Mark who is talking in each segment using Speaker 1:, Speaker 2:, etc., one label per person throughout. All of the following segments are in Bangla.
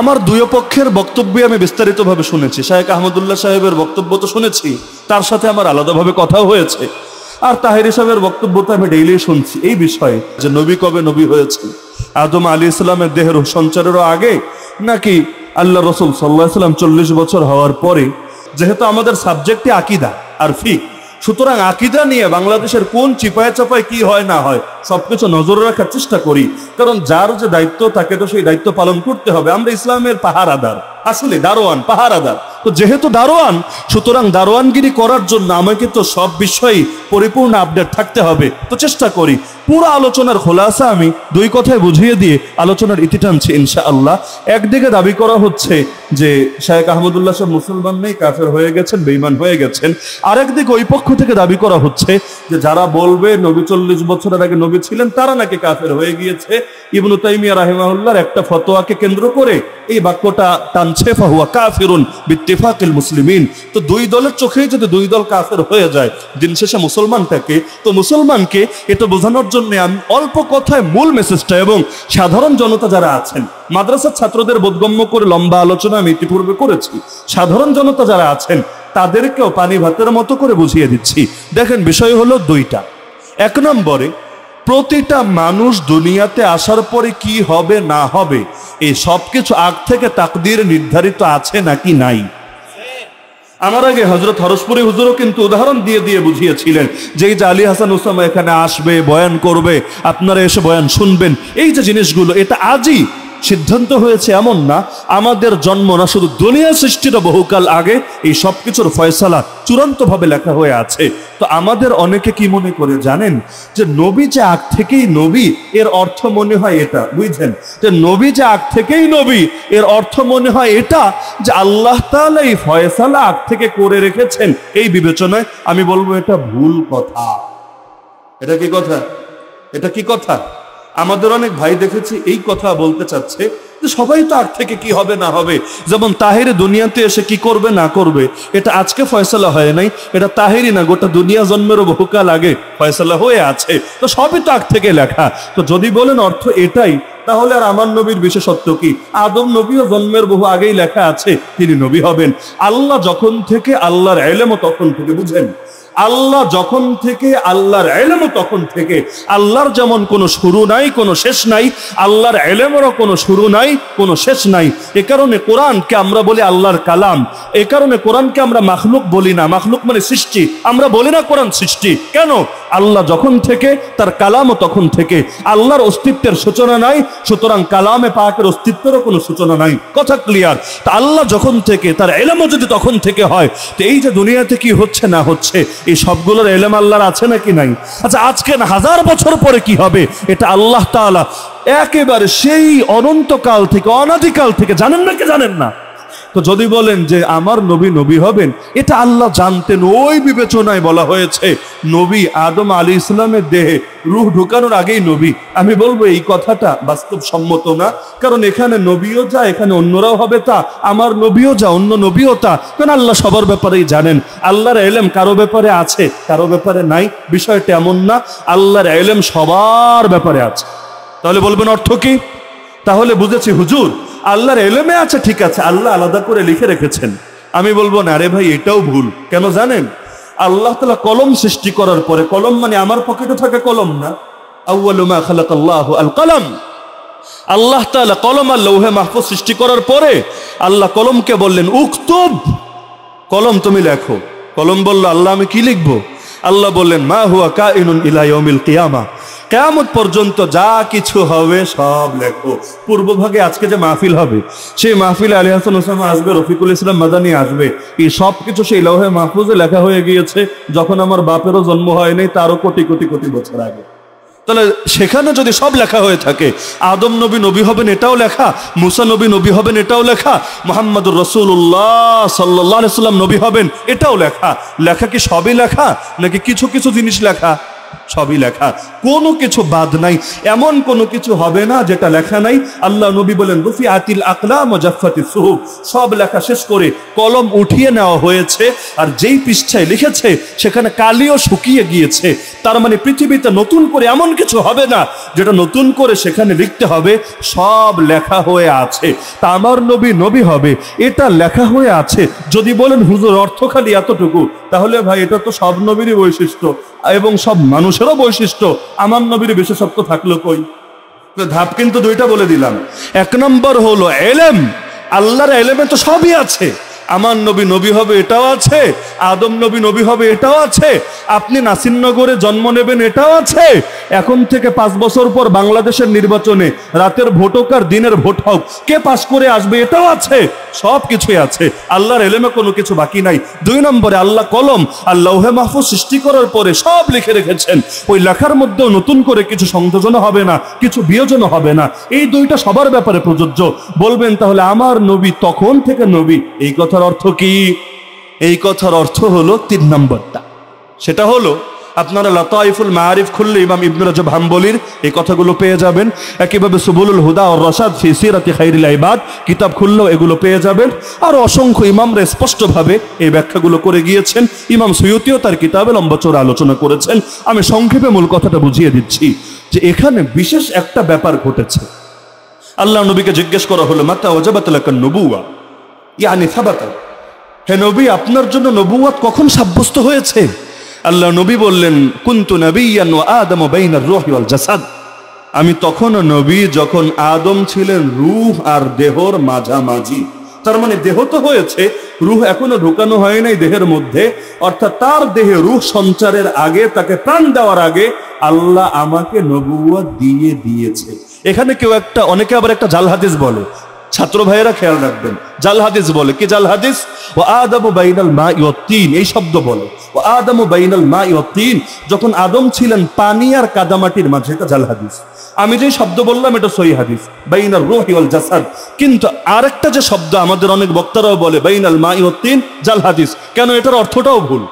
Speaker 1: আমার দুই পক্ষের বক্তব্য আমি বিস্তারিতভাবে শুনেছি শাহেক আহমদুল্লাহ সাহেবের বক্তব্য তো শুনেছি তার সাথে আমার আলাদাভাবে কথাও হয়েছে আর তাহির সাহেবের বক্তব্য তো আমি ডেইলি শুনছি এই বিষয়ে যে নবী কবে নবী হয়েছে আদম আলী ইসলামের দেহের সঞ্চারেরও আগে নাকি আল্লাহ রসুল সাল্লাহ ইসলাম চল্লিশ বছর হওয়ার পরে যেহেতু আমাদের সাবজেক্টে আকিদা আর ফিক সুতরাং আকিদা নিয়ে বাংলাদেশের কোন চিপায় চাপায় কি হয় না হয় সবকিছু নজরে রাখার চেষ্টা করি কারণ যার যে দায়িত্ব তাকে তো সেই দায়িত্ব পালন করতে হবে আমরা ইসলামের পাহাড় আদার আসলে দারোয়ান পাহারাদার তো যেহেতু দারোয়ান সুতরাং দারোয়ানগিরি করার জন্য আমাকে তো সব বিষয়ে পরিপূর্ণ আপডেট থাকতে হবে তো চেষ্টা করি পুরো আলোচনার খোলাসা আমি দুই কথায় বুঝিয়ে দিয়ে আলোচনার ইতি টানছি ইনশা আল্লাহ একদিকে দাবি করা হচ্ছে যে শেখ আহমদুল্লাহ সাহেব মুসলমান নেই কাফের হয়ে গেছেন বেইমান হয়ে গেছেন আরেকদিকে ওই পক্ষ থেকে দাবি করা হচ্ছে যে যারা বলবে নবী চল্লিশ বছরের আগে নবী ছিলেন তারা নাকি কাফের হয়ে গিয়েছে ইবনু তাইমিয়া রাহেমাহুল্লার একটা ফতোয়াকে কেন্দ্র করে এই বাক্যটা টানছে মানছে ফাহুয়া কাফিরুন বিত্তিফাকিল মুসলিমিন তো দুই দলের চোখেই যদি দুই দল কাফের হয়ে যায় দিন শেষে মুসলমান থাকে তো মুসলমানকে এটা বোঝানোর জন্য আমি অল্প কথায় মূল মেসেজটা এবং সাধারণ জনতা যারা আছেন মাদ্রাসার ছাত্রদের বোধগম্য করে লম্বা আলোচনা আমি ইতিপূর্বে করেছি সাধারণ জনতা যারা আছেন তাদেরকেও পানি ভাতের মতো করে বুঝিয়ে দিচ্ছি দেখেন বিষয় হলো দুইটা এক নম্বরে প্রতিটা মানুষ দুনিয়াতে আসার পরে কি হবে না হবে এই সবকিছু আগ থেকে তাকদির নির্ধারিত আছে নাকি নাই আমার আগে হজরত হরসপুরি হুজুরও কিন্তু উদাহরণ দিয়ে দিয়ে বুঝিয়েছিলেন যে এই যে আলী হাসান উসামা এখানে আসবে বয়ান করবে আপনারা এসে বয়ান শুনবেন এই যে জিনিসগুলো এটা আজই সিদ্ধান্ত হয়েছে এমন না আমাদের জন্ম না শুধু দুনিয়া সৃষ্টিটা বহুকাল আগে এই সব কিছুর ফয়সালা চূড়ান্তভাবে লেখা হয়ে আছে তো আমাদের অনেকে কি মনে করে জানেন যে নবী যে আগ থেকেই নবী এর অর্থ মনে হয় এটা বুঝছেন যে নবী যে আগ থেকেই নবী এর অর্থ মনে হয় এটা যে আল্লাহ তাহলে এই ফয়সালা আগ থেকে করে রেখেছেন এই বিবেচনায় আমি বলবো এটা ভুল কথা এটা কি কথা এটা কি কথা আমাদের অনেক ভাই দেখেছি এই কথা বলতে চাচ্ছে যে সবাই তো আর থেকে কি হবে না হবে যেমন তাহের দুনিয়াতে এসে কি করবে না করবে এটা আজকে ফয়সলা হয় নাই এটা তাহেরই না গোটা দুনিয়া জন্মেরও বহুকাল আগে ফয়সলা হয়ে আছে তো সবই তো আগ থেকে লেখা তো যদি বলেন অর্থ এটাই তাহলে আর আমার নবীর বিশেষত্ব কি আদম নবীও জন্মের বহু আগেই লেখা আছে তিনি নবী হবেন আল্লাহ যখন থেকে আল্লাহর এলেমও তখন থেকে বুঝেন আল্লাহ যখন থেকে আল্লাহর এলেম তখন থেকে আল্লাহর যেমন কোনো শুরু নাই কোনো শেষ নাই আল্লাহর এলেমেরও কোনো শুরু নাই কোনো শেষ নাই এ কারণে কোরআনকে আমরা বলি আল্লাহর কালাম এ কারণে কোরআনকে আমরা মাখলুক বলি না মাখলুক মানে সৃষ্টি আমরা বলি না কোরআন সৃষ্টি কেন আল্লাহ যখন থেকে তার কালামও তখন থেকে আল্লাহর অস্তিত্বের সূচনা নাই সুতরাং কালামে পাকের অস্তিত্বেরও কোনো সূচনা নাই কথা ক্লিয়ার তা আল্লাহ যখন থেকে তার এলেমও যদি তখন থেকে হয় তো এই যে দুনিয়াতে কি হচ্ছে না হচ্ছে এই সবগুলোর এলেম আল্লাহর আছে নাকি নাই আচ্ছা আজকের হাজার বছর পরে কি হবে এটা আল্লাহ তালা একেবারে সেই অনন্তকাল থেকে অনাদিকাল থেকে জানেন না কি জানেন না তো যদি বলেন যে আমার নবী নবী হবেন এটা আল্লাহ জানতেন ওই বিবেচনায় বলা হয়েছে নবী আদম আলী ইসলামের দেহে রুহ ঢুকানোর আগেই নবী আমি বলবো এই কথাটা বাস্তব সম্মত না কারণ এখানে নবীও যা এখানে অন্যরাও হবে তা আমার নবীও যা অন্য নবীও তা কারণ আল্লাহ সবার ব্যাপারেই জানেন আল্লাহর এলেম কারো ব্যাপারে আছে কারো ব্যাপারে নাই বিষয়টা এমন না আল্লাহর এলেম সবার ব্যাপারে আছে তাহলে বলবেন অর্থ কি তাহলে বুঝেছি হুজুর আল্লাহর এলেমে আছে ঠিক আছে আল্লাহ আলাদা করে লিখে রেখেছেন আমি বলবো না আরে ভাই এটাও ভুল কেন জানেন আল্লাহ তালা কলম সৃষ্টি করার পরে কলম মানে আমার পকেটে থাকে কলম না আল্লাহ আল কলম আল্লাহ কলম আর লৌহে সৃষ্টি করার পরে আল্লাহ কলমকে বললেন কলম তুমি লেখো কলম আল্লাহ আমি কি আল্লাহ বললেন মা হুয়া কা ইনুন ইলাই কিয়ামা কেমন পর্যন্ত যা কিছু হবে সব লেখো পূর্বভাগে আজকে যে মাহফিল হবে সেই মাহফিল আলী হাসান হোসেন আসবে রফিকুল ইসলাম মাদানি আসবে এই সব কিছু সেই লৌহে মাহফুজে লেখা হয়ে গিয়েছে যখন আমার বাপেরও জন্ম হয়নি তারও কোটি কোটি কোটি বছর আগে তাহলে সেখানে যদি সব লেখা হয়ে থাকে আদম নবী নবী হবেন এটাও লেখা মুসা নবী নবী হবেন এটাও লেখা মোহাম্মদ রসুল্লাহ সাল্লাহ সাল্লাম নবী হবেন এটাও লেখা লেখা কি সবই লেখা নাকি কিছু কিছু জিনিস লেখা সবই লেখা কোনো কিছু বাদ নাই এমন কোনো কিছু হবে না যেটা লেখা নাই আল্লাহ নবী বলেন রুফি আতিল আকলা মজাফাতি সুহুব সব লেখা শেষ করে কলম উঠিয়ে নেওয়া হয়েছে আর যেই পৃষ্ঠায় লিখেছে সেখানে কালিও শুকিয়ে গিয়েছে তার মানে পৃথিবীতে নতুন করে এমন কিছু হবে না যেটা নতুন করে সেখানে লিখতে হবে সব লেখা হয়ে আছে তা আমার নবী নবী হবে এটা লেখা হয়ে আছে যদি বলেন হুজুর অর্থ খালি এতটুকু তাহলে ভাই এটা তো সব নবীরই বৈশিষ্ট্য এবং সব মানুষ মানুষেরও বৈশিষ্ট্য আমার নবীর বিশেষত্ব থাকলো কই ধাপ কিন্তু দুইটা বলে দিলাম এক নম্বর হলো এলেম আল্লাহর এলেমে তো সবই আছে আমার নবী নবী হবে এটাও আছে আদম নবী নবী হবে এটাও আছে আপনি নাসিরনগরে জন্ম নেবেন এটাও আছে এখন থেকে পাঁচ বছর পর বাংলাদেশের নির্বাচনে রাতের ভোট হোক আর দিনের ভোট হোক কে পাশ করে আসবে এটাও আছে সব কিছুই আছে আল্লাহর এলেমে কোনো কিছু বাকি নাই দুই নম্বরে আল্লাহ কলম আর লৌহে মাহফুজ সৃষ্টি করার পরে সব লিখে রেখেছেন ওই লেখার মধ্যেও নতুন করে কিছু সংযোজন হবে না কিছু বিয়োজনও হবে না এই দুইটা সবার ব্যাপারে প্রযোজ্য বলবেন তাহলে আমার নবী তখন থেকে নবী এই কথা কথার অর্থ কি এই কথার অর্থ হলো তিন নম্বরটা সেটা হলো আপনারা লতাইফুল মারিফ খুললে ইমাম ইবনুল রাজব হাম্বলির এই কথাগুলো পেয়ে যাবেন একইভাবে সুবুলুল হুদা ও রসাদ ফি সিরাতি ইবাদ কিতাব খুললেও এগুলো পেয়ে যাবেন আর অসংখ্য ইমামরা স্পষ্টভাবে এই ব্যাখ্যাগুলো করে গিয়েছেন ইমাম সৈয়তিও তার কিতাবে লম্বাচোরা আলোচনা করেছেন আমি সংক্ষেপে মূল কথাটা বুঝিয়ে দিচ্ছি যে এখানে বিশেষ একটা ব্যাপার ঘটেছে আল্লাহ নবীকে জিজ্ঞেস করা হলো মাতা ওজাবাতলাকার নবুয়া ইয়ানি হে নবী আপনার জন্য নবুয়াত কখন সাব্যস্ত হয়েছে আল্লাহ নবী বললেন কুন্তু নবীন আদম জাসাদ আমি তখন নবী যখন আদম ছিলেন রুহ আর দেহর মাঝামাঝি তার মানে দেহ তো হয়েছে রুহ এখনো ঢুকানো হয় নাই দেহের মধ্যে অর্থাৎ তার দেহে রুহ সঞ্চারের আগে তাকে প্রাণ দেওয়ার আগে আল্লাহ আমাকে নবুয়া দিয়ে দিয়েছে এখানে কেউ একটা অনেকে আবার একটা জাল হাদিস বলে ছাত্র ভাইয়েরা খেয়াল রাখবেন জাল হাদিস বলে কি জাল হাদিস ও আদামু বাইনাল মা তিন এই শব্দ বলে ও আদামু বাইনাল মা তিন যখন আদম ছিলেন পানি আর কাদামাটির মাঝে এটা জাল হাদিস আমি যে শব্দ বললাম এটা সহি হাদিস বাইনাল রুহি ওয়াল জাসাদ কিন্তু আরেকটা যে শব্দ আমাদের অনেক বক্তারাও বলে বাইনাল মা তিন জাল হাদিস কেন এটার অর্থটাও ভুল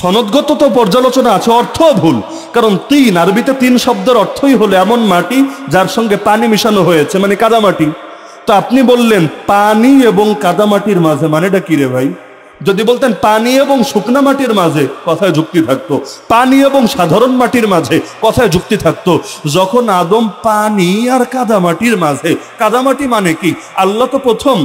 Speaker 1: সনদগত তো পর্যালোচনা আছে অর্থ ভুল কারণ তিন আরবিতে তিন শব্দের অর্থই হলো এমন মাটি যার সঙ্গে পানি মিশানো হয়েছে মানে কাদামাটি মাটি তো আপনি বললেন পানি এবং কাদামাটির মাঝে মানেটা কি রে ভাই যদি বলতেন পানি এবং শুকনা মাটির মাঝে কথায় যুক্তি থাকতো পানি এবং সাধারণ মাটির মাঝে কথায় যুক্তি থাকতো যখন আদম পানি আর কাদামাটির মাঝে কাদামাটি মানে কি আল্লাহ তো প্রথম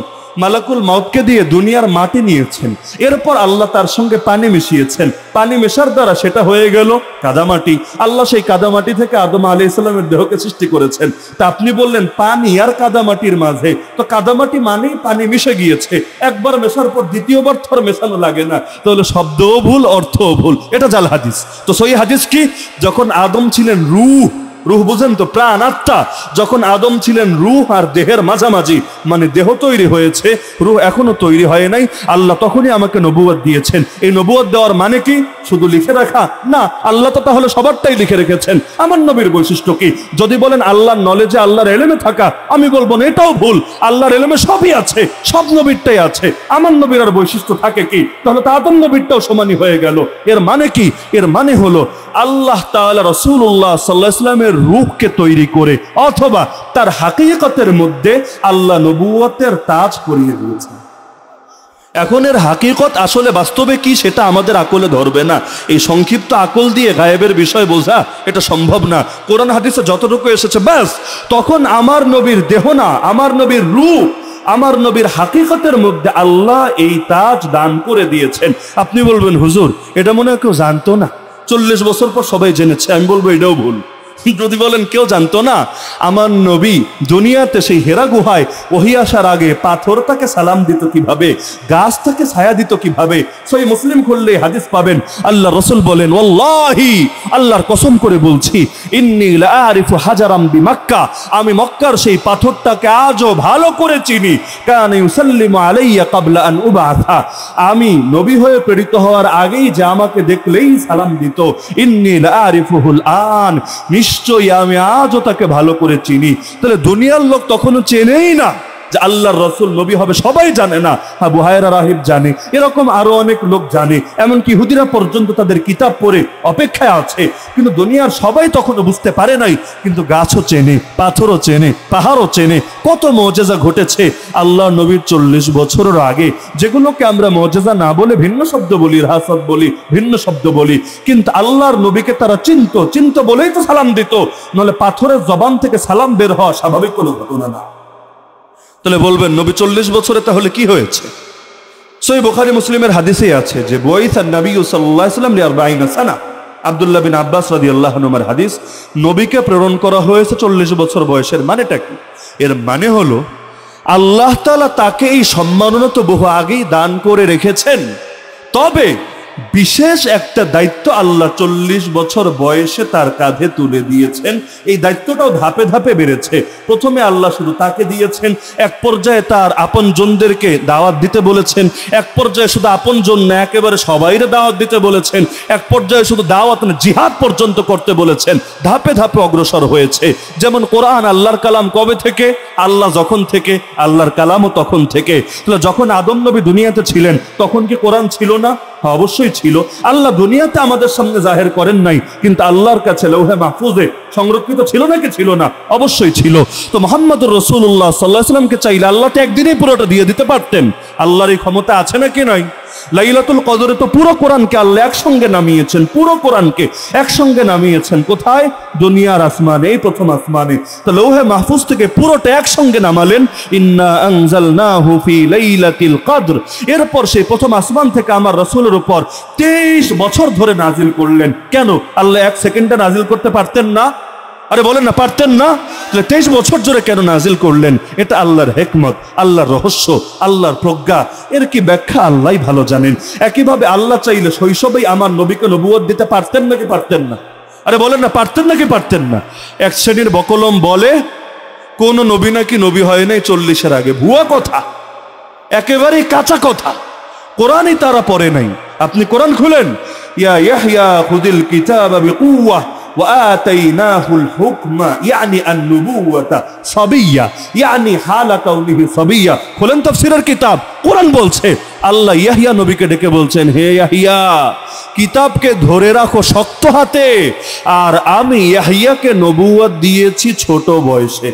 Speaker 1: মালাকুল মাউতকে দিয়ে দুনিয়ার মাটি নিয়েছেন এরপর আল্লাহ তার সঙ্গে পানি মিশিয়েছেন পানি মেশার দ্বারা সেটা হয়ে গেল কাদামাটি আল্লাহ সেই কাদামাটি থেকে আদম আলি ইসলামের দেহকে সৃষ্টি করেছেন তা আপনি বললেন পানি আর কাদামাটির মাঝে তো কাদামাটি মানেই পানি মিশে গিয়েছে একবার মেশার পর দ্বিতীয়বার থর মেশানো লাগে না তাহলে শব্দও ভুল অর্থও ভুল এটা জাল হাদিস তো সই হাদিস কি যখন আদম ছিলেন রুহ রুহ বুঝেন তো প্রাণ আত্মা যখন আদম ছিলেন রুহ আর দেহের মাঝামাঝি মানে দেহ তৈরি হয়েছে রুহ এখনো তৈরি হয় নাই আল্লাহ তখনই আমাকে নবুয়াদ দিয়েছেন এই নবুয়াদ দেওয়ার মানে কি শুধু লিখে রাখা না আল্লাহ তো তাহলে সবারটাই লিখে রেখেছেন আমার নবীর বৈশিষ্ট্য কি যদি বলেন আল্লাহর নলেজে আল্লাহর এলেমে থাকা আমি বলবো না এটাও ভুল আল্লাহর এলেমে সবই আছে সব নবীরটাই আছে আমার নবীর আর বৈশিষ্ট্য থাকে কি তাহলে তা আদম নবীরটাও সমানই হয়ে গেল এর মানে কি এর মানে হলো আল্লাহ তাহলে রসুল্লাহ সাল্লাহ ইসলামের ইসলামের রূপকে তৈরি করে অথবা তার হাকিকতের মধ্যে আল্লাহ নবুয়ের তাজ করিয়ে দিয়েছে এখন এর হাকিকত আসলে বাস্তবে কি সেটা আমাদের আকলে ধরবে না এই সংক্ষিপ্ত আকল দিয়ে গায়েবের বিষয় বোঝা এটা সম্ভব না কোরআন হাদিসে যতটুকু এসেছে ব্যাস তখন আমার নবীর দেহ না আমার নবীর রূপ আমার নবীর হাকিকতের মধ্যে আল্লাহ এই তাজ দান করে দিয়েছেন আপনি বলবেন হুজুর এটা মনে হয় কেউ জানতো না চল্লিশ বছর পর সবাই জেনেছে আমি বলবো এটাও ভুল যদি বলেন কেউ জানতো না আমার নবী দুনিয়াতে সেই হেরা গুহায় ওহি আসার আগে পাথর তাকে সালাম দিত কিভাবে গাছ তাকে ছায়া দিত কিভাবে সেই মুসলিম খুললে হাদিস পাবেন আল্লাহ রসুল বলেন ওল্লাহি আল্লাহর কসম করে বলছি ইন্নি হাজারাম বি মক্কা আমি মক্কার সেই পাথরটাকে আজও ভালো করে চিনি কান আলাইয়া কাবলা আন উবাথা আমি নবী হয়ে প্রেরিত হওয়ার আগেই যে আমাকে দেখলেই সালাম দিত ইন্নি আরিফুল আন নিশ্চয়ই আমি আজও তাকে ভালো করে চিনি তাহলে দুনিয়ার লোক তখনও চেনেই না যে আল্লাহর রসুল নবী হবে সবাই জানে না হ্যাঁ বুহায়রা রাহিব জানে এরকম আরো অনেক লোক জানে এমনকি হুদিরা পর্যন্ত তাদের কিতাব পড়ে অপেক্ষায় আছে কিন্তু দুনিয়ার সবাই তখন বুঝতে পারে নাই কিন্তু গাছও চেনে পাথরও চেনে পাহাড়ও চেনে কত মজেজা ঘটেছে আল্লাহ নবীর চল্লিশ বছরের আগে যেগুলোকে আমরা মজেজা না বলে ভিন্ন শব্দ বলি রাহাসত বলি ভিন্ন শব্দ বলি কিন্তু আল্লাহর নবীকে তারা চিনত চিন্ত বলেই তো সালাম দিত নলে পাথরের জবান থেকে সালাম বের হওয়া স্বাভাবিক কোনো ঘটনা না তাহলে বলবেন নবী চল্লিশ বছরে তাহলে কি হয়েছে সই বোখারি মুসলিমের হাদিসে আছে যে বইসার সানা আবদুল্লাহ বিন আব্বাস রাদি আল্লাহ নুমার হাদিস নবীকে প্রেরণ করা হয়েছে চল্লিশ বছর বয়সের মানেটা কি এর মানে হলো আল্লাহ তালা তাকে এই সম্মাননা তো বহু আগেই দান করে রেখেছেন তবে বিশেষ একটা দায়িত্ব আল্লাহ চল্লিশ বছর বয়সে তার কাঁধে তুলে দিয়েছেন এই দায়িত্বটাও ধাপে ধাপে বেড়েছে প্রথমে আল্লাহ শুধু তাকে দিয়েছেন এক পর্যায়ে তার আপন জনদেরকে দাওয়াত দিতে বলেছেন এক পর্যায়ে শুধু আপন জন না একেবারে সবাইরে দাওয়াত দিতে বলেছেন এক পর্যায়ে শুধু দাওয়াত না জিহাদ পর্যন্ত করতে বলেছেন ধাপে ধাপে অগ্রসর হয়েছে যেমন কোরআন আল্লাহর কালাম কবে থেকে আল্লাহ যখন থেকে আল্লাহর কালামও তখন থেকে যখন আদম নবী দুনিয়াতে ছিলেন তখন কি কোরআন ছিল না হ্যাঁ, অবশ্যই ছিল আল্লাহ দুনিয়াতে আমাদের সামনে জাহের করেন নাই কিন্তু আল্লাহর কাছে লৌহে মাহফুজে সংরক্ষিত ছিল নাকি ছিল না অবশ্যই ছিল তো মোহাম্মদ রসুল্লাহ সাল্লাহ সাল্লামকে চাইলে আল্লাহ তো একদিনেই পুরোটা দিয়ে দিতে পারতেন আল্লাহর এই ক্ষমতা আছে নাকি নয় লাইলাতুল কদরে তো পুরো কোরআনকে আল্লাহ একসঙ্গে নামিয়েছেন পুরো কোরআনকে একসঙ্গে নামিয়েছেন কোথায় দুনিয়ার আসমানে এই প্রথম আসমানে তো লৌহে মাহফুজ থেকে পুরোটা একসঙ্গে নামালেন ইন্না না ফি লাইলাতিল কদর এরপর সেই প্রথম আসমান থেকে আমার রাসূলের উপর 23 বছর ধরে নাজিল করলেন কেন আল্লাহ এক সেকেন্ডে নাজিল করতে পারতেন না আরে বলেন না পারতেন না তেইশ বছর ধরে কেন নাজিল করলেন এটা আল্লাহর হেকমত আল্লাহর রহস্য আল্লাহর প্রজ্ঞা এর কি ব্যাখ্যা আল্লাহ ভালো জানেন একইভাবে আল্লাহ চাইলে শৈশবেই আমার নবীকে নবুয় দিতে পারতেন নাকি পারতেন না আরে বলেন না পারতেন নাকি পারতেন না এক শ্রেণীর বকলম বলে কোন নবী নাকি নবী হয় নাই চল্লিশের আগে ভুয়া কথা একেবারেই কাঁচা কথা কোরআনই তারা পড়ে নাই আপনি কোরআন খুলেন ইয়া ইয়াহিয়া খুদিল কিতাব কুয়া وآتيناه الحكم يعني النبوة صبية يعني حال كونه صبية খোলেন তাফসীরের কিতাব কোরআন বলছে আল্লাহ ইয়াহিয়া নবীকে ডেকে বলছেন হে ইয়াহিয়া কিতাবকে ধরে রাখো শক্ত হাতে আর আমি ইয়াহিয়াকে দিয়েছি ছোট বয়সে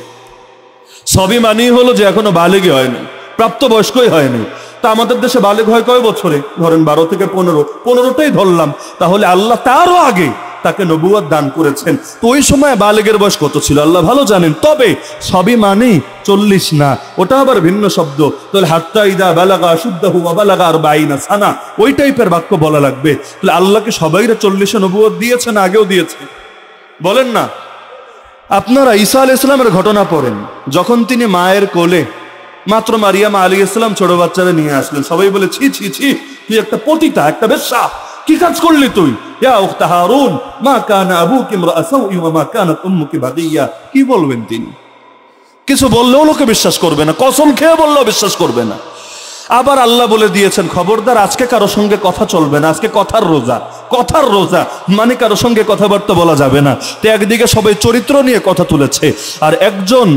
Speaker 1: সবই মানেই হলো যে এখনো বালেগে হয়নি প্রাপ্তবয়স্কই হয়নি তা আমাদের দেশে বালেগ হয় কয় বছরে ধরেন বারো থেকে পনেরো পনেরোটাই ধরলাম তাহলে আল্লাহ তারও আগে তাকে নবুয়াদ দান করেছেন তো ওই সময় বালেগের বয়স কত ছিল আল্লাহ ভালো জানেন তবে সবই মানে চল্লিশ না ওটা আবার ভিন্ন শব্দ তাহলে হাত্তা ইদা বেলাগা বালাগা শুদ্ধাহু বেলাগা আর বাইনা সানা ওই টাইপের বাক্য বলা লাগবে তাহলে আল্লাহকে সবাইরা চল্লিশে নবুয়াদ দিয়েছে না আগেও দিয়েছে বলেন না আপনারা ঈসা আল ইসলামের ঘটনা পড়েন যখন তিনি মায়ের কোলে মাত্র মারিয়ামা আলী ইসলাম ছোট বাচ্চারা নিয়ে আসলেন সবাই বলে ছি ছি ছি তুই একটা পতিতা একটা বেশ্যা কি কাজ করলি তুই মা কানা আবু মা কানাত উম্মুকে ভাদিয়া কি বলবেন তিনি কিছু বললেও লোকে বিশ্বাস করবে না কসম খেয়ে বললেও বিশ্বাস করবে না আবার আল্লাহ বলে দিয়েছেন খবরদার আজকে কারো সঙ্গে কথা চলবে না আজকে কথার রোজা কথার রোজা মানে কারো সঙ্গে কথাবার্তা বলা যাবে না তো একদিকে সবাই চরিত্র নিয়ে কথা তুলেছে আর একজন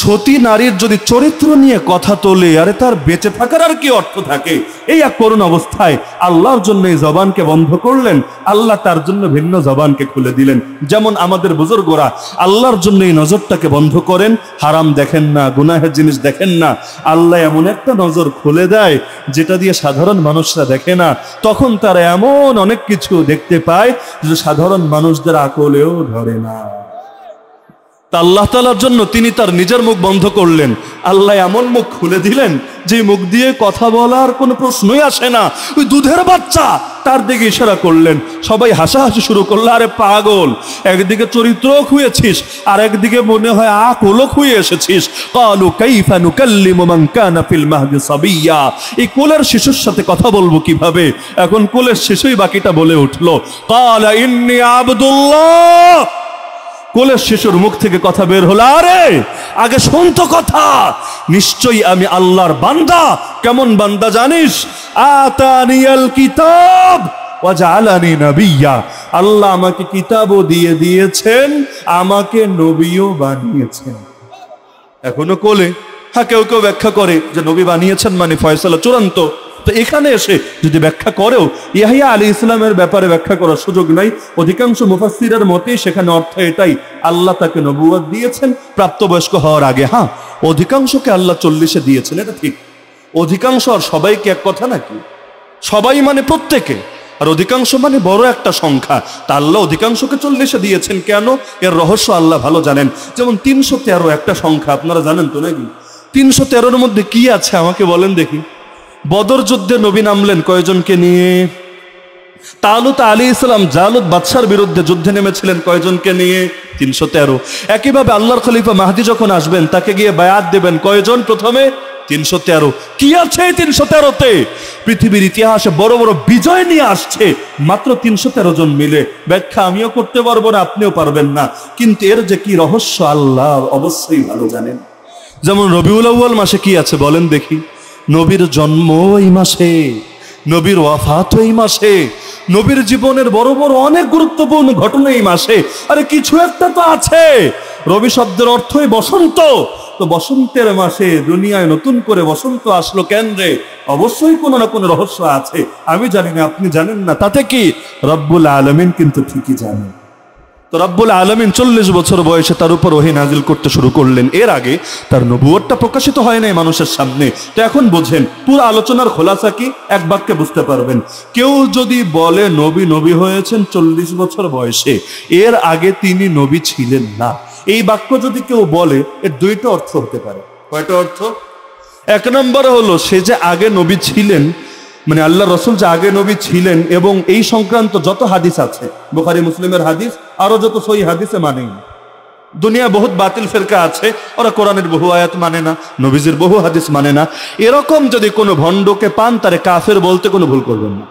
Speaker 1: সতী নারীর যদি চরিত্র নিয়ে কথা তোলে আরে তার বেঁচে থাকার আর কি অর্থ থাকে এই এক করুণ অবস্থায় আল্লাহর জন্য এই জবানকে বন্ধ করলেন আল্লাহ তার জন্য ভিন্ন জবানকে খুলে দিলেন যেমন আমাদের বুজুর্গরা আল্লাহর জন্য এই নজরটাকে বন্ধ করেন হারাম দেখেন না গুনাহের জিনিস দেখেন না আল্লাহ এমন একটা নজর খুলে দেয় যেটা দিয়ে সাধারণ মানুষরা দেখে না তখন তারা এমন অনেক কিছু দেখতে পায় যে সাধারণ মানুষদের আকলেও ধরে না তা আল্লাহ তালার জন্য তিনি তার নিজের মুখ বন্ধ করলেন আল্লাহ এমন মুখ খুলে দিলেন যে মুখ দিয়ে কথা বলার কোনো প্রশ্নই আসে না ওই দুধের বাচ্চা তার দিকে ইশারা করলেন সবাই হাসাহাসি শুরু করলো আরে পাগল একদিকে চরিত্র খুঁয়েছিস আর একদিকে মনে হয় আ কোলো খুঁয়ে এসেছিস কালু কাইফানু কাল্লিমাঙ্কানা ফিল মাহদি সাবিয়া এই কোলের শিশুর সাথে কথা বলবো কিভাবে এখন কোলের শিশুই বাকিটা বলে উঠলো কালা ইন্নি আবদুল্লাহ কোলের শিশুর মুখ থেকে কথা বের হলো আরে আগে শুনতো কথা নিশ্চয়ই আমি আল্লাহর বান্দা কেমন বান্দা জানিস আতানিয়াল কিতাব ওয়াজালানি নবিয়া আল্লাহ আমাকে কিতাবও দিয়ে দিয়েছেন আমাকে নবীও বানিয়েছেন এখনো কোলে হ্যাঁ কেউ কেউ ব্যাখ্যা করে যে নবী বানিয়েছেন মানে ফয়সালা চূড়ান্ত তো এখানে এসে যদি ব্যাখ্যা করেও ইয়াহিয়া আলী ইসলামের ব্যাপারে ব্যাখ্যা করার সুযোগ নাই অধিকাংশ মুফাসিরের মতে সেখানে অর্থ এটাই আল্লাহ তাকে নবুয়াদ দিয়েছেন প্রাপ্তবয়স্ক হওয়ার আগে হ্যাঁ অধিকাংশকে আল্লাহ চল্লিশে দিয়েছেন এটা ঠিক অধিকাংশ আর সবাইকে এক কথা নাকি সবাই মানে প্রত্যেকে আর অধিকাংশ মানে বড় একটা সংখ্যা তা আল্লাহ অধিকাংশকে চল্লিশে দিয়েছেন কেন এর রহস্য আল্লাহ ভালো জানেন যেমন তিনশো তেরো একটা সংখ্যা আপনারা জানেন তো নাকি তিনশো তেরোর মধ্যে কি আছে আমাকে বলেন দেখি বদর যুদ্ধে নবী নামলেন কয়জনকে নিয়ে তালুত আলী ইসলাম জালুত বাদশার বিরুদ্ধে যুদ্ধে নেমেছিলেন কয়জনকে নিয়ে তিনশো তেরো একইভাবে আল্লাহর খলিফা মাহাদি যখন আসবেন তাকে গিয়ে বায়াত দেবেন কয়জন প্রথমে তিনশো তেরো কি আছে তিনশো তেরোতে পৃথিবীর ইতিহাসে বড় বড় বিজয় নিয়ে আসছে মাত্র তিনশো তেরো জন মিলে ব্যাখ্যা আমিও করতে পারবো না আপনিও পারবেন না কিন্তু এর যে কি রহস্য আল্লাহ অবশ্যই ভালো জানেন যেমন রবিউল আউ্বাল মাসে কি আছে বলেন দেখি নবীর জন্ম এই মাসে নবীর ওয়াফাত এই মাসে নবীর জীবনের বড় বড় অনেক গুরুত্বপূর্ণ ঘটনা এই মাসে আরে কিছু একটা তো আছে রবি শব্দের অর্থই বসন্ত তো বসন্তের মাসে দুনিয়ায় নতুন করে বসন্ত আসলো কেন্দ্রে অবশ্যই কোনো না কোনো রহস্য আছে আমি জানি না আপনি জানেন না তাতে কি রব্বুল আলমিন কিন্তু ঠিকই জানেন তো রাব্বুল আলমিন চল্লিশ বছর বয়সে তার উপর ওহি নাজিল করতে শুরু করলেন এর আগে তার নবুয়টা প্রকাশিত হয় নাই মানুষের সামনে তো এখন বোঝেন পুরো আলোচনার খোলাসা কি এক বাক্যে বুঝতে পারবেন কেউ যদি বলে নবী নবী হয়েছেন চল্লিশ বছর বয়সে এর আগে তিনি নবী ছিলেন না এই বাক্য যদি কেউ বলে এর দুইটা অর্থ হতে পারে কয়টা অর্থ এক নম্বর হলো সে যে আগে নবী ছিলেন মানে আল্লাহ রসুল যে আগে নবী ছিলেন এবং এই সংক্রান্ত যত হাদিস আছে বুখারি মুসলিমের হাদিস আরও যত সই হাদিসে মানেই দুনিয়া বহুত বাতিল ফেরকা আছে ওরা কোরআনের বহু আয়াত মানে না নবীজির বহু হাদিস মানে না এরকম যদি কোনো ভণ্ডকে পান তারে কাফের বলতে কোনো ভুল করবেন না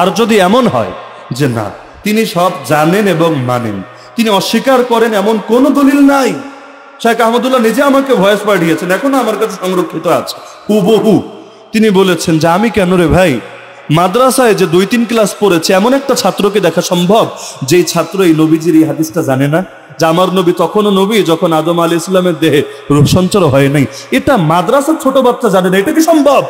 Speaker 1: আর যদি এমন হয় যে না তিনি সব জানেন এবং মানেন তিনি অস্বীকার করেন এমন কোনো দলিল নাই শেখ আহমদুল্লাহ নিজে আমাকে ভয়েস পাঠিয়েছেন এখনো আমার কাছে সংরক্ষিত আছে হুবহু তিনি বলেছেন যে আমি কেন রে ভাই মাদ্রাসায় যে দুই তিন ক্লাস পড়েছে এমন একটা ছাত্রকে দেখা সম্ভব যে ছাত্র এই নবীজির এই হাদিসটা জানে না যে আমার নবী তখনও নবী যখন আদম আলী ইসলামের দেহে রূপ সঞ্চার হয় নাই এটা মাদ্রাসার ছোট বাচ্চা জানে না এটা কি সম্ভব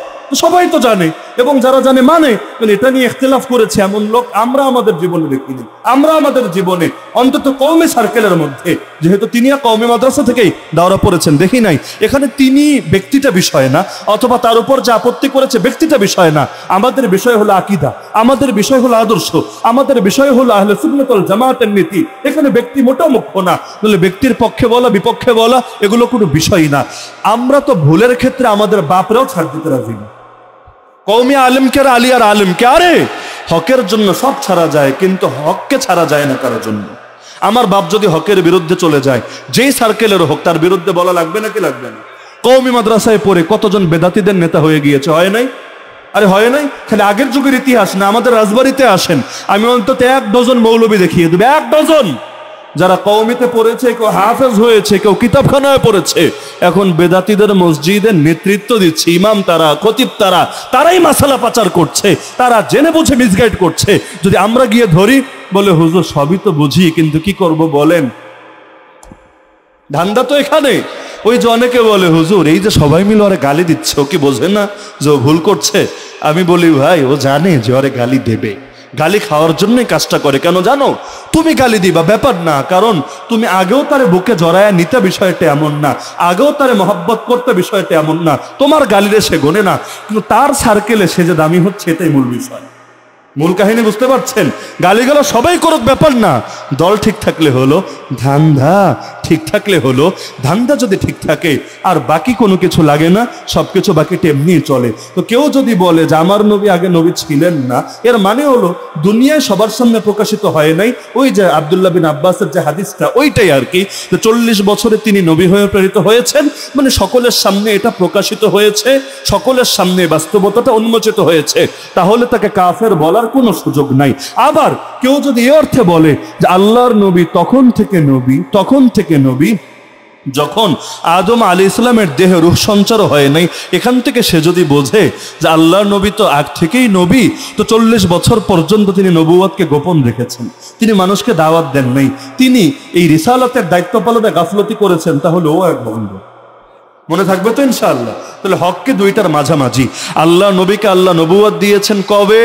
Speaker 1: সবাই তো জানে এবং যারা জানে মানে এটা নিয়ে ইখতলাফ করেছে এমন লোক আমরা আমাদের জীবনে দেখিনি আমরা আমাদের জীবনে অন্তত কৌমে সার্কেলের মধ্যে যেহেতু তিনি কৌমে মাদ্রাসা থেকেই দাওয়া পড়েছেন দেখি নাই এখানে তিনি ব্যক্তিটা বিষয় না অথবা তার উপর যে আপত্তি করেছে ব্যক্তিটা বিষয় না আমাদের বিষয় হলো আকিদা আমাদের বিষয় হলো আদর্শ আমাদের বিষয় হলো আহলে সুন্নতল জামাতের নীতি এখানে ব্যক্তি মোটা মুখ্য না তাহলে ব্যক্তির পক্ষে বলা বিপক্ষে বলা এগুলো কোনো বিষয় না আমরা তো ভুলের ক্ষেত্রে আমাদের বাপরাও ছাড় দিতে রাজি না কৌমি আলিমকে আলী আর কে আরে হকের জন্য সব ছাড়া যায় কিন্তু হককে ছাড়া যায় না কারোর জন্য আমার বাপ যদি হকের বিরুদ্ধে চলে যায় যেই সার্কেলের হোক তার বিরুদ্ধে বলা লাগবে নাকি লাগবে না কৌমি মাদ্রাসায় পড়ে কতজন বেদাতিদের নেতা হয়ে গিয়েছে হয় নাই আরে হয় নাই খালি আগের যুগের ইতিহাস না আমাদের রাজবাড়িতে আসেন আমি অন্তত এক ডজন মৌলবী দেখিয়ে দেবে এক ডজন যারা কৌমিতে পড়েছে কেউ হাফেজ হয়েছে কেউ কিতাবখানায় পড়েছে এখন বেদাতিদের মসজিদের নেতৃত্ব দিচ্ছে ইমাম তারা খতিব তারা তারাই মাসালা পাচার করছে তারা জেনে বুঝে মিসগাইড করছে যদি আমরা গিয়ে ধরি বলে হুজুর সবই তো বুঝি কিন্তু কি করব বলেন ধান্দা তো এখানে ওই যে অনেকে বলে হুজুর এই যে সবাই মিলে ওরে গালি দিচ্ছে ও কি বোঝে না যে ও ভুল করছে আমি বলি ভাই ও জানে যে ওরে গালি দেবে গালি খাওয়ার জন্য কাজটা করে কেন জানো তুমি গালি দিবা ব্যাপার না কারণ তুমি আগেও তার বুকে জড়ায় নিতে বিষয়টা এমন না আগেও তার মহব্বত করতে বিষয়টা এমন না তোমার গালিরে সে গোনে না কিন্তু তার সার্কেলে সে যে দামি হচ্ছে এটাই মূল বিষয় মূল কাহিনী বুঝতে পারছেন গালিগালা সবাই করুক ব্যাপার না দল ঠিক থাকলে হলো ধান্দা ঠিক থাকলে হলো ধান্দা যদি ঠিক থাকে আর বাকি কোনো কিছু লাগে না সব কিছু বাকি তেমনিই চলে তো কেউ যদি বলে যে আমার নবী আগে নবী ছিলেন না এর মানে হলো দুনিয়ায় সবার সামনে প্রকাশিত হয় নাই ওই যে আবদুল্লাহ বিন আব্বাসের যে হাদিসটা ওইটাই আর কি তো চল্লিশ বছরে তিনি নবী হয়ে প্রেরিত হয়েছেন মানে সকলের সামনে এটা প্রকাশিত হয়েছে সকলের সামনে বাস্তবতাটা উন্মোচিত হয়েছে তাহলে তাকে কাফের বলার বলার কোনো সুযোগ নাই আবার কেউ যদি এ অর্থে বলে যে আল্লাহর নবী তখন থেকে নবী তখন থেকে নবী যখন আদম আলী ইসলামের দেহে রূহ সঞ্চার হয় নাই এখান থেকে সে যদি বোঝে যে আল্লাহর নবী তো আগ থেকেই নবী তো চল্লিশ বছর পর্যন্ত তিনি নবুয়াদকে গোপন রেখেছেন তিনি মানুষকে দাওয়াত দেন নাই তিনি এই রিসালতের দায়িত্ব পালনে গাফলতি করেছেন তাহলে ও এক বন্ধ মনে থাকবে তো ইনশাআল্লাহ তাহলে হককে দুইটার মাঝামাঝি আল্লাহ নবীকে আল্লাহ নবুয়াদ দিয়েছেন কবে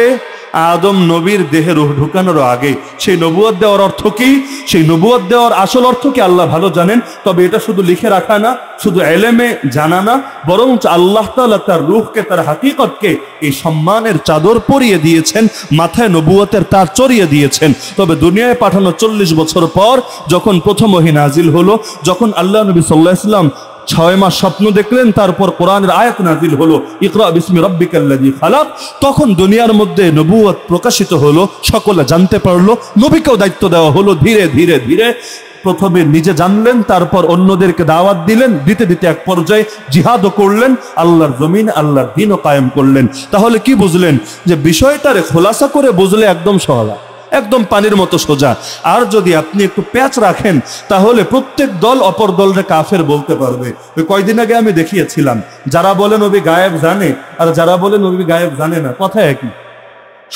Speaker 1: আদম নবীর দেহে রুহ ঢুকানোর আগে সেই নবুয়ত দেওয়ার অর্থ কি সেই নবুয়ত দেওয়ার আসল অর্থ কি আল্লাহ ভালো জানেন তবে এটা শুধু লিখে রাখা না শুধু এলেমে জানা না বরঞ্চ আল্লাহ তালা তার রুহকে তার হাকিকতকে এই সম্মানের চাদর পরিয়ে দিয়েছেন মাথায় নবুয়তের তার চড়িয়ে দিয়েছেন তবে দুনিয়ায় পাঠানো চল্লিশ বছর পর যখন প্রথম ওহিন হাজিল হলো যখন আল্লাহ নবী সাল্লাহ ইসলাম ছয় মাস স্বপ্ন দেখলেন তারপর কোরআনের আয়াত নাজিল হলো ইকরা বিসমি রব্বিকাল্লাজি খালাক তখন দুনিয়ার মধ্যে নবুয়াত প্রকাশিত হলো সকলে জানতে পারলো নবীকেও দায়িত্ব দেওয়া হলো ধীরে ধীরে ধীরে প্রথমে নিজে জানলেন তারপর অন্যদেরকে দাওয়াত দিলেন দিতে দিতে এক পর্যায়ে জিহাদও করলেন আল্লাহর জমিন আল্লাহর দিনও কায়েম করলেন তাহলে কি বুঝলেন যে বিষয়টারে খোলাসা করে বুঝলে একদম সহজ একদম পানির মতো সোজা আর যদি আপনি একটু প্যাচ রাখেন তাহলে প্রত্যেক দল অপর দলরে কাফের বলতে পারবে ওই কয়দিন আগে আমি দেখিয়েছিলাম যারা বলেন ওবি গায়েব জানে আর যারা বলেন ওবি গায়েব জানে না কথা একই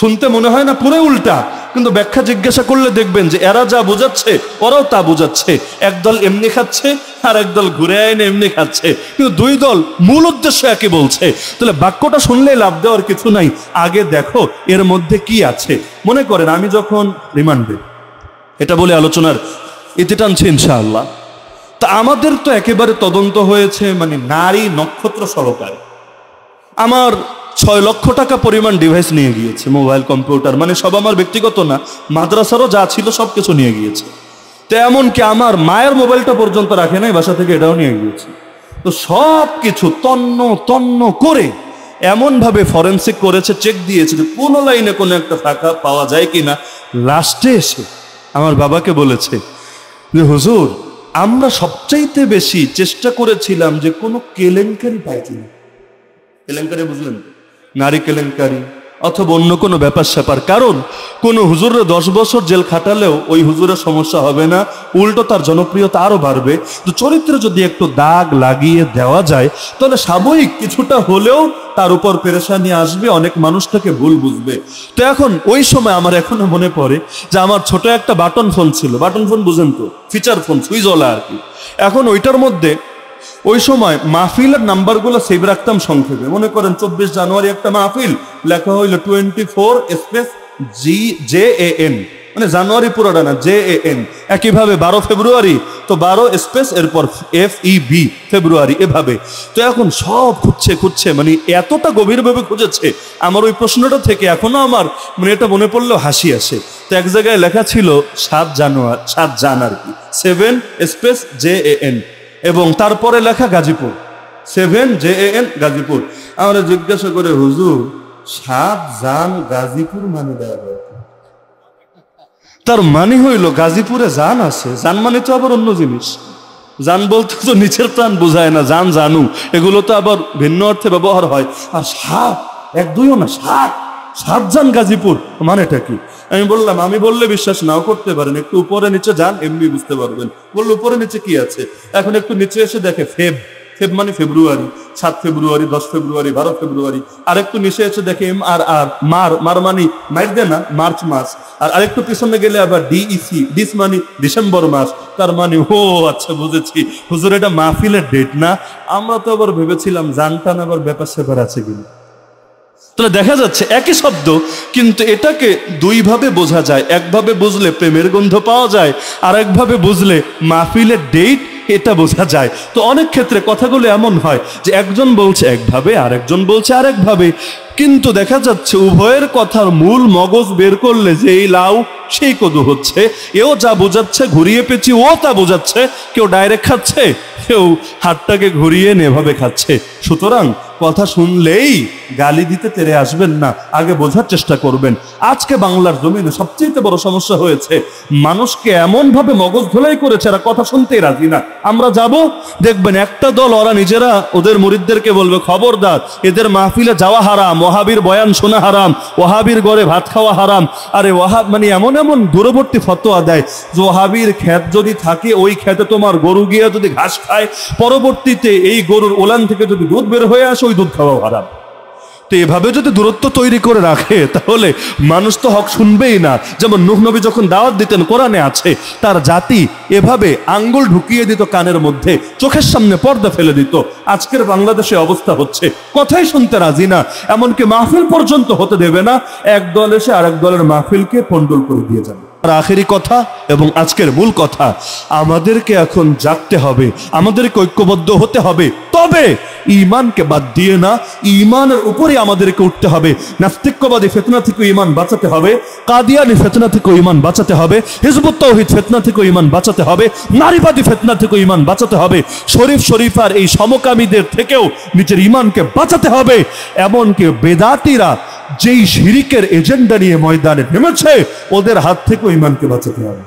Speaker 1: শুনতে মনে হয় না পুরো উল্টা কিন্তু ব্যাখ্যা জিজ্ঞাসা করলে দেখবেন যে এরা যা বোঝাচ্ছে ওরাও তা বোঝাচ্ছে একদল এমনি খাচ্ছে আর একদল ঘুরে আইনে এমনি খাচ্ছে কিন্তু দুই দল মূল উদ্দেশ্য একই বলছে তাহলে বাক্যটা শুনলে লাভ দেওয়ার কিছু নাই আগে দেখো এর মধ্যে কি আছে মনে করেন আমি যখন রিমান্ডে এটা বলে আলোচনার এতে টানছে ইনশাআল্লাহ তা আমাদের তো একেবারে তদন্ত হয়েছে মানে নারী নক্ষত্র সহকারে আমার ছয় লক্ষ টাকা পরিমাণ ডিভাইস নিয়ে গিয়েছে মোবাইল কম্পিউটার মানে সব আমার ব্যক্তিগত না মাদ্রাসারও যা ছিল সব কিছু নিয়ে গিয়েছে তো এমনকি আমার মায়ের মোবাইলটা পর্যন্ত রাখে নাই বাসা থেকে এটাও নিয়ে গিয়েছে তো সব কিছু তন্ন তন্ন করে এমনভাবে ফরেন্সিক করেছে চেক দিয়েছে যে কোনো লাইনে কোনো একটা ফাঁকা পাওয়া যায় কি না লাস্টে এসে আমার বাবাকে বলেছে যে হুজুর আমরা সবচাইতে বেশি চেষ্টা করেছিলাম যে কোনো কেলেঙ্কারি পাই কিনা কেলেঙ্কারি বুঝলেন নারী কেলেঙ্কারি অথবা অন্য কোনো ব্যাপার স্যাপার কারণ কোনো হুজুরে দশ বছর জেল খাটালেও ওই হুজুরের সমস্যা হবে না উল্টো তার জনপ্রিয়তা আরও বাড়বে তো চরিত্রে যদি একটু দাগ লাগিয়ে দেওয়া যায় তাহলে সাময়িক কিছুটা হলেও তার উপর পেরেশানি আসবে অনেক মানুষ তাকে ভুল বুঝবে তো এখন ওই সময় আমার এখনও মনে পড়ে যে আমার ছোট একটা বাটন ফোন ছিল বাটন ফোন বুঝেন তো ফিচার ফোন সুইচ ওলা আর কি এখন ওইটার মধ্যে ওই সময় মাহফিলের নাম্বারগুলো সেভ রাখতাম সংক্ষেপে মনে করেন চব্বিশ জানুয়ারি একটা মাহফিল লেখা হইল twenty four space G J A N মানে জানুয়ারি পুরোটা না জে এন একইভাবে বারো ফেব্রুয়ারি তো বারো স্পেস এরপর এফ ই বি ফেব্রুয়ারি এভাবে তো এখন সব খুঁজছে খুঁজছে মানে এতটা গভীরভাবে খুঁজেছে আমার ওই প্রশ্নটা থেকে এখনো আমার মানে এটা মনে পড়লেও হাসি আসে তো এক জায়গায় লেখা ছিল সাত জানুয়ারি সাত জান আর কি seven space J A N এবং তারপরে লেখা Gazipur seven J N Gazipur আমরা জিজ্ঞাসা করে হুজুর সাত যান গাজীপুর মানে দেওয়া তার মানে হইল গাজীপুরে যান আছে যান মানে তো আবার অন্য জিনিস যান বলতে তো নিচের প্রাণ বোঝায় না যান জানু এগুলো তো আবার ভিন্ন অর্থে ব্যবহার হয় আর সাপ এক দুইও না সাপ সাতজান গাজীপুর মানেটা কি আমি বললাম আমি বললে বিশ্বাস নাও করতে পারেন একটু উপরে নিচে যান এমনি বুঝতে পারবেন বললো উপরে নিচে কি আছে এখন একটু নিচে এসে দেখে ফেব ফেব মানে ফেব্রুয়ারি সাত ফেব্রুয়ারি দশ ফেব্রুয়ারি বারো ফেব্রুয়ারি আর একটু নিচে এসে দেখে এম আর আর মার মার মানে মাইর দেয় না মার্চ মাস আর আরেকটু পিছনে গেলে আবার ডিইসি ডিস e e মানে ডিসেম্বর মাস তার মানে ও আচ্ছা বুঝেছি হুজুর এটা মাহফিলের ডেট না আমরা তো আবার ভেবেছিলাম জানটান আবার ব্যাপার স্যাপার আছে কিনা তাহলে দেখা যাচ্ছে একই শব্দ কিন্তু এটাকে দুইভাবে বোঝা যায় একভাবে বুঝলে প্রেমের গন্ধ পাওয়া যায় আর একভাবে বুঝলে মাহফিলের ডেট এটা বোঝা যায় তো অনেক ক্ষেত্রে কথাগুলো এমন হয় যে একজন বলছে একভাবে আর একজন বলছে আরেকভাবে কিন্তু দেখা যাচ্ছে উভয়ের কথার মূল মগজ বের করলে যে এই লাউ সেই কদু হচ্ছে এও যা বোঝাচ্ছে ঘুরিয়ে পেছি ও তা বোঝাচ্ছে কেউ ডাইরেক্ট খাচ্ছে কেউ হাতটাকে ঘুরিয়ে নেভাবে খাচ্ছে সুতরাং কথা শুনলেই গালি দিতে তেরে আসবেন না আগে বোঝার চেষ্টা করবেন আজকে বাংলার জমিনে সবচেয়ে বড় সমস্যা হয়েছে মানুষকে এমনভাবে মগজ ধোলাই করেছে এরা কথা শুনতেই রাজি না আমরা যাব দেখবেন একটা দল ওরা নিজেরা ওদের মুরিদদেরকে বলবে খবরদার এদের মাহফিলে যাওয়া হারাম ওহাবির বয়ান শোনা হারাম ওহাবির গড়ে ভাত খাওয়া হারাম আরে ওহাব মানে এমন এমন দূরবর্তী ফতোয়া দেয় যে ওহাবির খ্যাত যদি থাকে ওই খ্যাতে তোমার গরু গিয়ে যদি ঘাস খায় পরবর্তীতে এই গরুর ওলান থেকে যদি দুধ বের হয়ে আসে ওই অবশ্যই দুধ খাওয়াও হারাম তো এভাবে যদি দূরত্ব তৈরি করে রাখে তাহলে মানুষ তো হক শুনবেই না যেমন নুহ নবী যখন দাওয়াত দিতেন কোরআনে আছে তার জাতি এভাবে আঙ্গুল ঢুকিয়ে দিত কানের মধ্যে চোখের সামনে পর্দা ফেলে দিত আজকের বাংলাদেশে অবস্থা হচ্ছে কথাই শুনতে রাজি না এমনকি মাহফিল পর্যন্ত হতে দেবে না এক দল এসে আরেক দলের মাহফিলকে পণ্ডল করে দিয়ে যাবে আখেরি কথা এবং আজকের মূল কথা আমাদেরকে এখন জাগতে হবে আমাদেরকে ঐক্যবদ্ধ হতে হবে তবে ইমানকে বাদ দিয়ে না ইমানের উপরে আমাদেরকে উঠতে হবে নাস্তিকবাদী ফেতনা থেকে ইমান বাঁচাতে হবে কাদিয়ানি ফেতনা থেকে ইমান বাঁচাতে হবে হিজবুত তৌহিদ ফেতনা থেকে ইমান বাঁচাতে হবে নারীবাদী ফেতনা থেকে ইমান বাঁচাতে হবে শরীফ শরীফার এই সমকাল ইসলামীদের থেকেও নিজের ইমানকে বাঁচাতে হবে এমনকি বেদাতিরা যেই শিরিকের এজেন্ডা নিয়ে ময়দানে নেমেছে ওদের হাত থেকেও ইমানকে বাঁচাতে হবে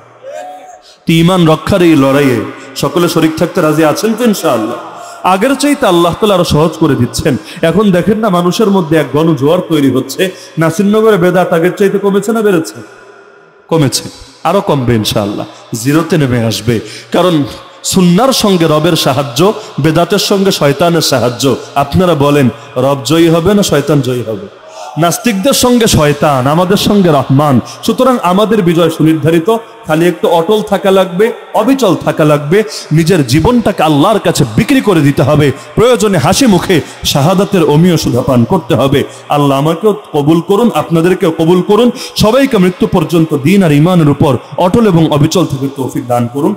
Speaker 1: তো ইমান রক্ষার এই লড়াইয়ে সকলে শরিক থাকতে রাজি আছেন তো ইনশাআল্লাহ আগের চাইতে আল্লাহ তালা আরো সহজ করে দিচ্ছেন এখন দেখেন না মানুষের মধ্যে এক গণজোয়ার তৈরি হচ্ছে নাসিরনগরে বেদাত আগের চাইতে কমেছে না বেড়েছে কমেছে আরো কমবে ইনশাআল্লাহ জিরোতে নেমে আসবে কারণ সুন্নার সঙ্গে রবের সাহায্য বেদাতের সঙ্গে শয়তানের সাহায্য আপনারা বলেন রব জয়ী হবে না শয়তান জয়ী হবে নাস্তিকদের সঙ্গে শয়তান আমাদের সঙ্গে রহমান সুতরাং আমাদের বিজয় সুনির্ধারিত খালি একটু অটল থাকা লাগবে অবিচল থাকা লাগবে নিজের জীবনটাকে আল্লাহর কাছে বিক্রি করে দিতে হবে প্রয়োজনে হাসি মুখে শাহাদাতের অমীয় সুধাপান করতে হবে আল্লাহ আমাকেও কবুল করুন আপনাদেরকেও কবুল করুন সবাইকে মৃত্যু পর্যন্ত দিন আর ইমানের উপর অটল এবং অবিচল থেকে তৌফিক দান করুন